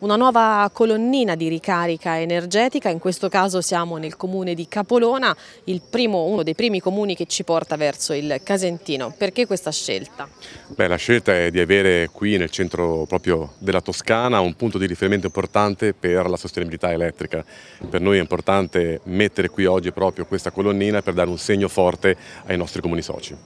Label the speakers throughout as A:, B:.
A: Una nuova colonnina di ricarica energetica, in questo caso siamo nel comune di Capolona, primo, uno dei primi comuni che ci porta verso il Casentino. Perché questa scelta?
B: Beh, la scelta è di avere qui nel centro proprio della Toscana un punto di riferimento importante per la sostenibilità elettrica. Per noi è importante mettere qui oggi proprio questa colonnina per dare un segno forte ai nostri comuni soci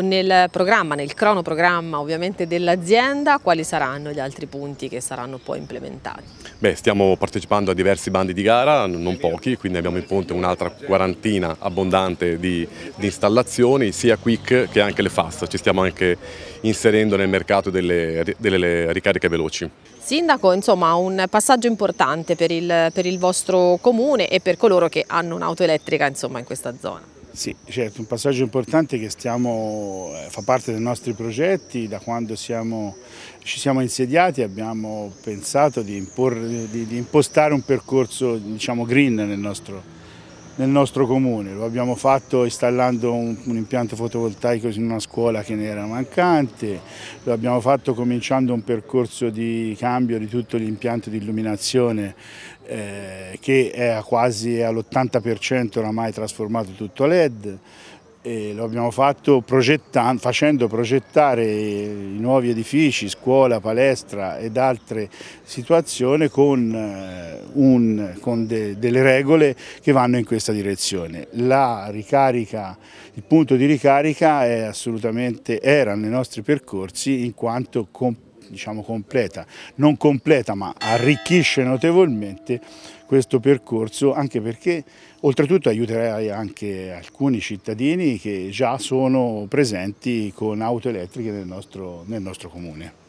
A: nel programma, nel cronoprogramma ovviamente dell'azienda, quali saranno gli altri punti che saranno poi implementati?
B: Beh, stiamo partecipando a diversi bandi di gara, non pochi, quindi abbiamo in ponte un'altra quarantina abbondante di, di, installazioni, sia Quick che anche le Fast, ci stiamo anche inserendo nel mercato delle, delle ricariche veloci.
A: Sindaco, insomma un passaggio importante per il, per il vostro comune e per coloro che hanno un'auto elettrica insomma, in questa zona.
C: Sì, certo, un passaggio importante che stiamo, eh, fa parte dei nostri progetti, da quando siamo, ci siamo insediati abbiamo pensato di, imporre, di, di impostare un percorso diciamo, green nel nostro, nel nostro comune. Lo abbiamo fatto installando un, un, impianto fotovoltaico in una scuola che ne era mancante, lo abbiamo fatto cominciando un percorso di cambio di tutto l'impianto di illuminazione eh, che è quasi all'80% oramai trasformato tutto LED e lo abbiamo fatto progettan facendo progettare i nuovi edifici, scuola, palestra ed altre situazioni con, eh, un, con de, delle regole che vanno in questa direzione. Ricarica, il punto di ricarica è assolutamente, era nei nostri percorsi in quanto completamente diciamo, completa, non completa ma arricchisce notevolmente questo percorso anche perché oltretutto aiuterai anche alcuni cittadini che già sono presenti con auto elettriche nel nostro, nel nostro comune.